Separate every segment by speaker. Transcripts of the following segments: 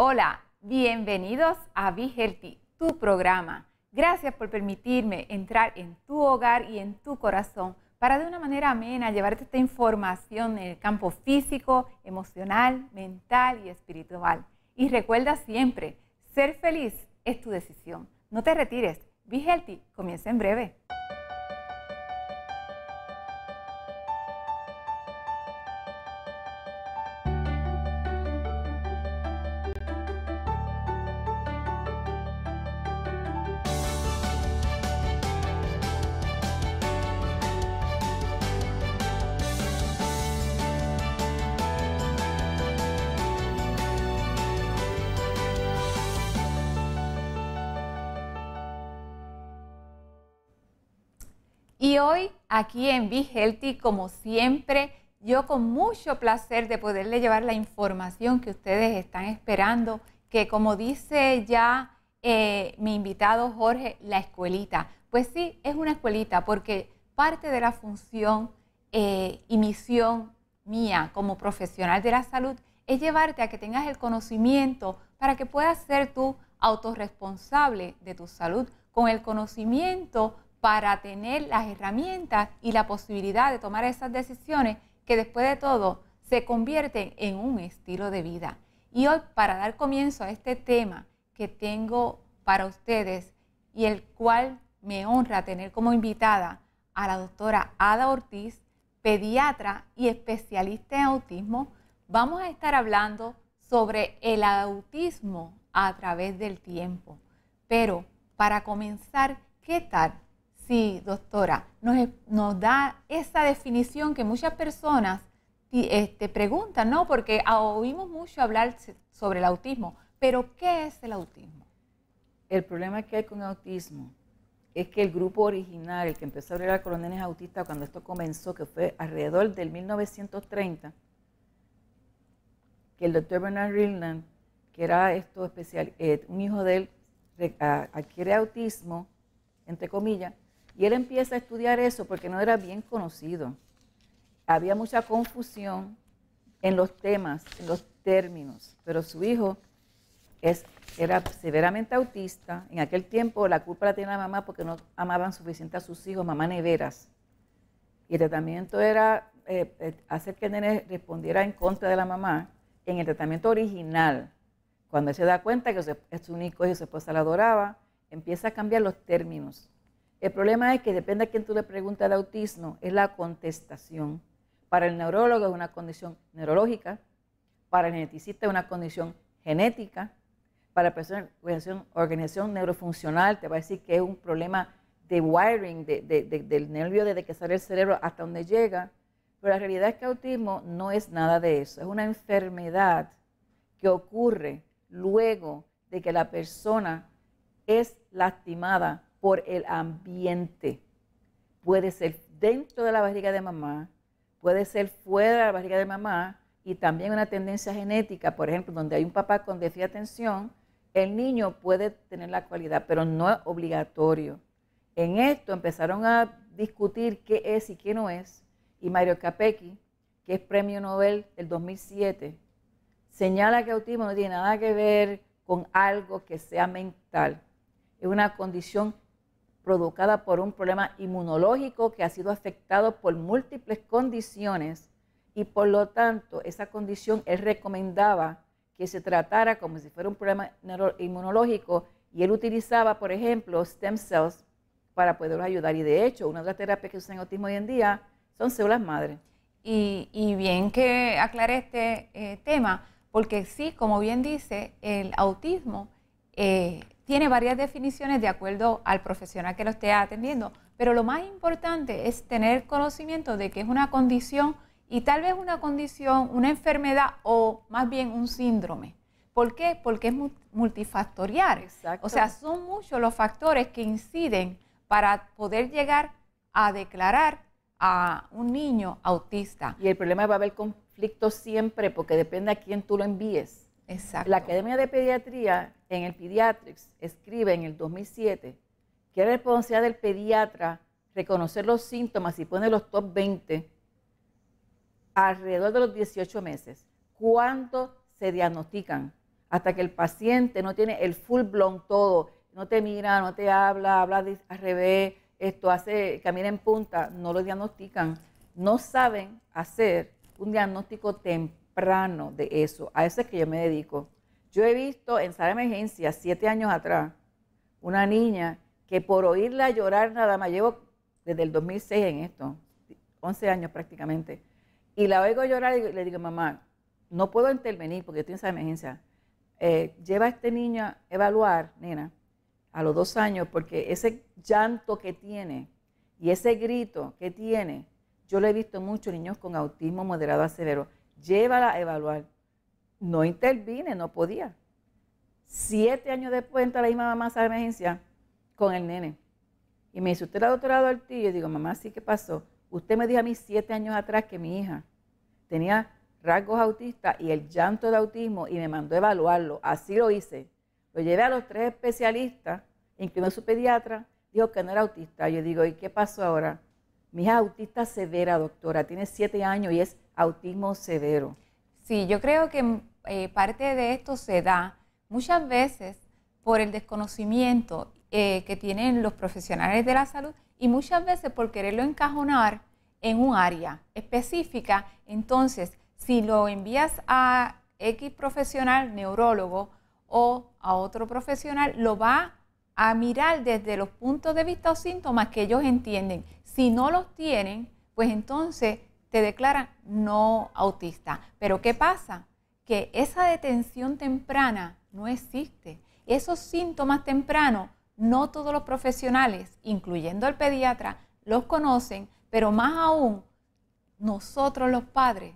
Speaker 1: Hola, bienvenidos a Be Healthy, tu programa. Gracias por permitirme entrar en tu hogar y en tu corazón para de una manera amena llevarte esta información en el campo físico, emocional, mental y espiritual. Y recuerda siempre, ser feliz es tu decisión. No te retires. Be Healthy comienza en breve. Y hoy, aquí en Be Healthy, como siempre, yo con mucho placer de poderle llevar la información que ustedes están esperando, que como dice ya eh, mi invitado Jorge, la escuelita. Pues sí, es una escuelita porque parte de la función eh, y misión mía como profesional de la salud es llevarte a que tengas el conocimiento para que puedas ser tú autorresponsable de tu salud con el conocimiento para tener las herramientas y la posibilidad de tomar esas decisiones que después de todo se convierten en un estilo de vida. Y hoy para dar comienzo a este tema que tengo para ustedes y el cual me honra tener como invitada a la doctora Ada Ortiz, pediatra y especialista en autismo, vamos a estar hablando sobre el autismo a través del tiempo. Pero para comenzar, ¿qué tal Sí, doctora, nos, da esa definición que muchas personas te este, preguntan, ¿no? Porque
Speaker 2: oímos mucho hablar sobre el autismo, pero ¿qué es el autismo? El problema que hay con el autismo es que el grupo original, el que empezó a hablar con los nenes autistas cuando esto comenzó, que fue alrededor del 1930, que el doctor Bernard Rilland, que era esto especial, eh, un hijo de él, adquiere autismo, entre comillas, y él empieza a estudiar eso porque no era bien conocido. Había mucha confusión en los temas, en los términos, pero su hijo es, era severamente autista. En aquel tiempo la culpa la tenía la mamá porque no amaban suficiente a sus hijos, mamá neveras. Y el tratamiento era eh, eh, hacer que nene respondiera en contra de la mamá en el tratamiento original. Cuando él se da cuenta que su, es su único hijo, su esposa la adoraba, empieza a cambiar los términos. El problema es que depende a quién tú le preguntas de autismo, es la contestación. Para el neurólogo es una condición neurológica, para el geneticista es una condición genética, para la organización, neurofuncional te va a decir que es un problema de wiring del nervio desde que sale el cerebro hasta donde llega, pero la realidad es que autismo no es nada de eso, es una enfermedad que ocurre luego de que la persona es lastimada por el ambiente. Puede ser dentro de la barriga de mamá, puede ser fuera de la barriga de mamá y también una tendencia genética, por ejemplo, donde hay un papá con desfía de atención, el niño puede tener la cualidad, pero no es obligatorio. En esto empezaron a discutir qué es y qué no es, y Mario Capecchi, que es premio Nobel del 2007, señala que autismo no tiene nada que ver con algo que sea mental. Es una condición provocada por un problema inmunológico que ha sido afectado por múltiples condiciones y por lo tanto esa condición él recomendaba que se tratara como si fuera un problema inmunológico y él utilizaba, por ejemplo, stem cells para poderlos ayudar y de hecho una de las terapias que usan en autismo hoy en día son células madre. Y, bien que aclare este eh,
Speaker 1: tema, porque sí, como bien dice, el autismo... Eh, tiene varias definiciones de acuerdo al profesional que lo esté atendiendo, pero lo más importante es tener conocimiento de que es una condición y tal vez una condición, una enfermedad o más bien un síndrome. ¿Por qué? Porque es multifactorial. Exacto. O sea, son muchos los factores que inciden para poder llegar a declarar
Speaker 2: a un niño autista. Y el problema es que va a haber conflicto siempre porque depende a quién tú lo envíes. Exacto. La Academia de Pediatría en el Pediatrics escribe en el 2007 que era responsabilidad del pediatra reconocer los síntomas y pone los top 20 alrededor de los 18 meses. ¿Cuándo se diagnostican? Hasta que el paciente no tiene el full blown todo, no te mira, no te habla, habla al revés, esto hace, camina en punta, no lo diagnostican. No saben hacer un diagnóstico temprano de eso. A eso es que yo me dedico. Yo he visto en sala de emergencia, siete años atrás, una niña que por oírla llorar nada más, llevo desde el 2006 en esto, 11 años prácticamente, y la oigo llorar y le digo, mamá, no puedo intervenir porque estoy en sala de emergencia. Eh, lleva a este niño a evaluar, nena, a los dos años, porque ese llanto que tiene y ese grito que tiene, yo lo he visto en muchos niños con autismo moderado a severo. Llévala a evaluar. No intervine, no podía. Siete años después entra la misma mamá a esa emergencia con el nene. Y me dice, ¿usted la doctorado Y Yo digo, mamá, sí, ¿qué pasó? Usted me dijo a mí siete años atrás que mi hija tenía rasgos autistas y el llanto de autismo y me mandó a evaluarlo. Así lo hice. Lo llevé a los tres especialistas, a su pediatra, dijo que no era autista. Yo digo, ¿y qué pasó ahora? Mi hija es autista severa, doctora, tiene siete años y es autismo severo. Sí, yo creo
Speaker 1: que mm, eh, parte de esto se da muchas veces por el desconocimiento eh, que tienen los profesionales de la salud y muchas veces por quererlo encajonar en un área específica. Entonces, si lo envías a X profesional, neurólogo, o a otro profesional, lo va a mirar desde los puntos de vista o síntomas que ellos entienden. Si no los tienen, pues entonces te declaran no autista. Pero ¿qué pasa? Que esa detención temprana no existe. Esos síntomas tempranos, no todos los profesionales, incluyendo el pediatra, los conocen, pero más aún, nosotros los padres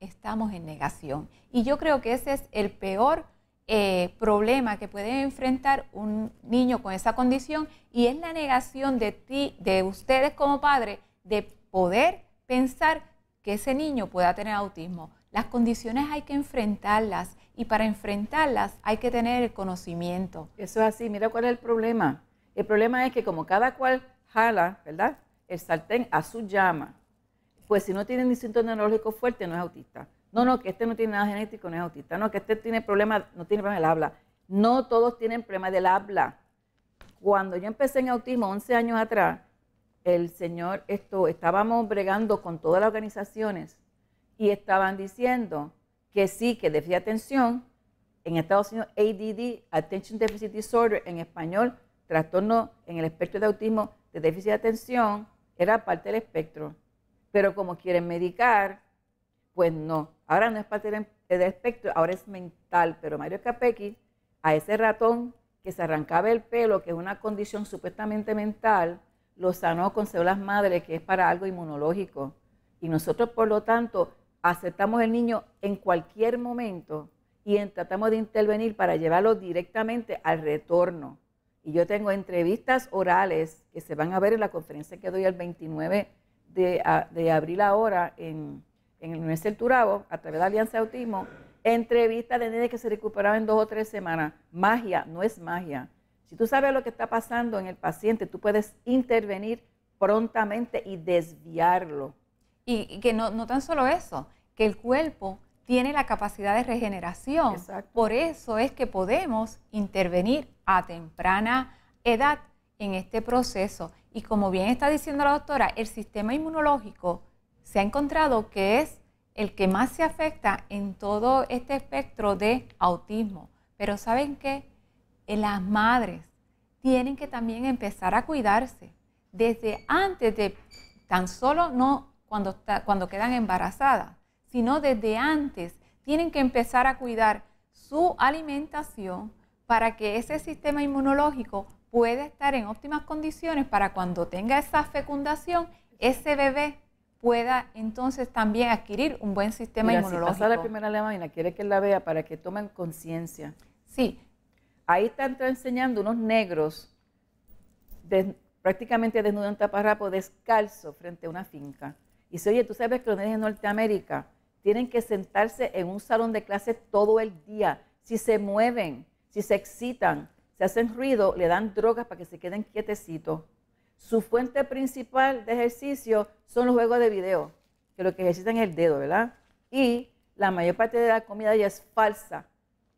Speaker 1: estamos en negación. Y yo creo que ese es el peor eh, problema que puede enfrentar un niño con esa condición y es la negación de ti, de ustedes como padres, de poder pensar que ese niño pueda tener autismo. Las condiciones hay que
Speaker 2: enfrentarlas y para enfrentarlas hay que tener el conocimiento. Eso es así, mira cuál es el problema. El problema es que como cada cual jala, ¿verdad? El sartén a su llama. Pues si no tiene instinto neurológico fuerte, no es autista. No, no, que este no tiene nada genético, no es autista. No, que este tiene problemas, no tiene problemas del habla. No todos tienen problemas del habla. Cuando yo empecé en autismo 11 años atrás, el Señor, esto, estábamos bregando con todas las organizaciones y estaban diciendo que sí, que déficit atención, en Estados Unidos ADD, Attention Deficit Disorder, en español, trastorno en el espectro de autismo de déficit de atención, era parte del espectro. Pero como quieren medicar, pues no. Ahora no es parte del, em, espectro, ahora es mental. Pero Mario Capecchi, a ese ratón que se arrancaba el pelo, que es una condición supuestamente mental, lo sanó con células madre, que es para algo inmunológico. Y nosotros, por lo tanto, aceptamos el niño en cualquier momento y tratamos de intervenir para llevarlo directamente al retorno. Y yo tengo entrevistas orales que se van a ver en la conferencia que doy el 29 de, abril ahora en, en el Universidad del a través de Alianza Autismo, entrevistas de niños que se recuperaban en dos o tres semanas. Magia, no es magia. Si tú sabes lo que está pasando en el paciente, tú puedes intervenir prontamente y desviarlo. Y, que no, no tan solo eso, que el cuerpo tiene la capacidad
Speaker 1: de regeneración. Por eso es que podemos intervenir a temprana edad en este proceso. Y como bien está diciendo la doctora, el sistema inmunológico se ha encontrado que es el que más se afecta en todo este espectro de autismo. Pero ¿saben qué? las madres tienen que también empezar a cuidarse desde antes de, tan solo no cuando, cuando quedan embarazadas, sino desde antes tienen que empezar a cuidar su alimentación para que ese sistema inmunológico pueda estar en óptimas condiciones para cuando tenga esa fecundación, ese bebé pueda entonces también adquirir un buen sistema inmunológico. Si pasa la primera
Speaker 2: lámina, quiere que la vea para que tomen conciencia. Sí, Ahí están enseñando unos negros prácticamente desnudos en taparrapo, descalzo, frente a una finca. Y dice, oye, tú sabes que los negros en Norteamérica tienen que sentarse en un salón de clases todo el día. Si se mueven, si se excitan, se hacen ruido, le dan drogas para que se queden quietecitos. Su fuente principal de ejercicio son los juegos de video, que lo que ejercitan es el dedo, ¿verdad? Y la mayor parte de la comida ya es falsa,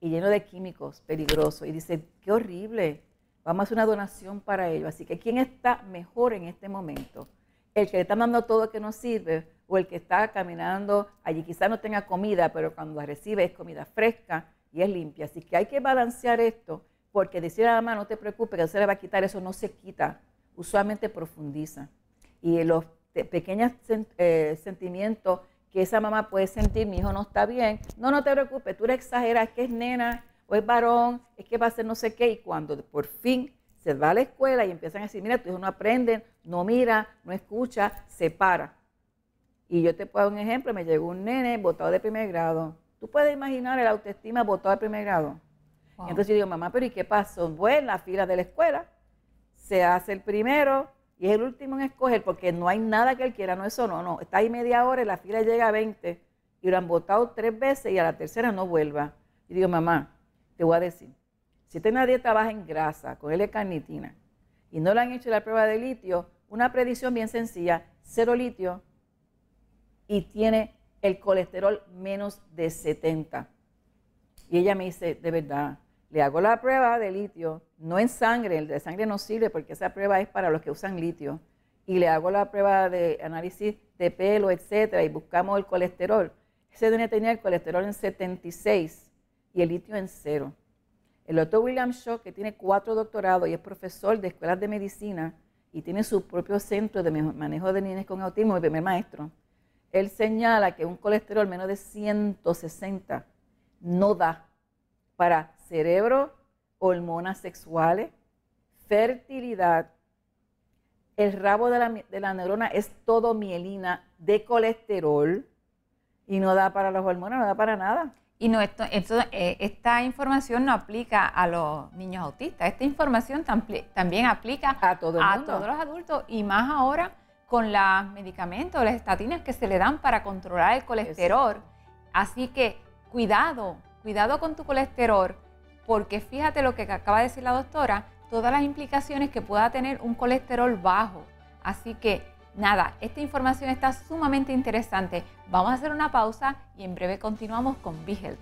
Speaker 2: y lleno de químicos peligrosos. Y dice, qué horrible, vamos a hacer una donación para ello. Así que, ¿quién está mejor en este momento? ¿El que le está dando todo que no sirve o el que está caminando allí? Quizás no tenga comida, pero cuando la recibe es comida fresca y es limpia. Así que hay que balancear esto, porque decir a la mamá, no te preocupes, que se le va a quitar, eso no se quita, usualmente profundiza. Y los pequeños eh, sentimientos que esa mamá puede sentir, mi hijo no está bien, no, no te preocupes, tú le exageras, es que es nena o es varón, es que va a hacer no sé qué, y cuando por fin se va a la escuela y empiezan a decir, mira, tu hijo no aprende, no mira, no escucha, se para. Y yo te puedo dar un ejemplo, me llegó un nene votado de primer grado. Tú puedes imaginar el autoestima votado de primer grado. Entonces yo digo, mamá, pero ¿y qué pasó? Bueno, en la fila de la escuela se hace el primero, y es el último en escoger porque no hay nada que él quiera, no eso, no, no. Está ahí media hora y la fila llega a 20 y lo han votado tres veces y a la tercera no vuelva. Y digo, mamá, te voy a decir, si usted una dieta baja en grasa, con L-carnitina, y no le han hecho la prueba de litio, una predicción bien sencilla, cero litio y tiene el colesterol menos de 70. Y ella me dice, de verdad, le hago la prueba de litio, no en sangre, el de sangre no sirve porque esa prueba es para los que usan litio, y le hago la prueba de análisis de pelo, etcétera, y buscamos el colesterol. Ese nene tenía el colesterol en 76 y el litio en cero. El doctor William Shaw, que tiene cuatro doctorados y es profesor de escuelas de medicina y tiene su propio centro de manejo de niños con autismo, y primer maestro, él señala que un colesterol menos de 160 no da para cerebro, hormonas sexuales, fertilidad. El rabo de la, neurona es todo mielina de colesterol y no da para las hormonas, no da para nada. Y no,
Speaker 1: esto, eh, esta información no aplica a los niños autistas, esta información también aplica a, todos los adultos y más ahora con los medicamentos, las estatinas que se le dan para controlar el colesterol. Así que cuidado, cuidado con tu colesterol porque fíjate lo que acaba de decir la doctora, todas las implicaciones que pueda tener un colesterol bajo. Así que nada, esta información está sumamente interesante. Vamos a hacer una pausa y en breve continuamos con Be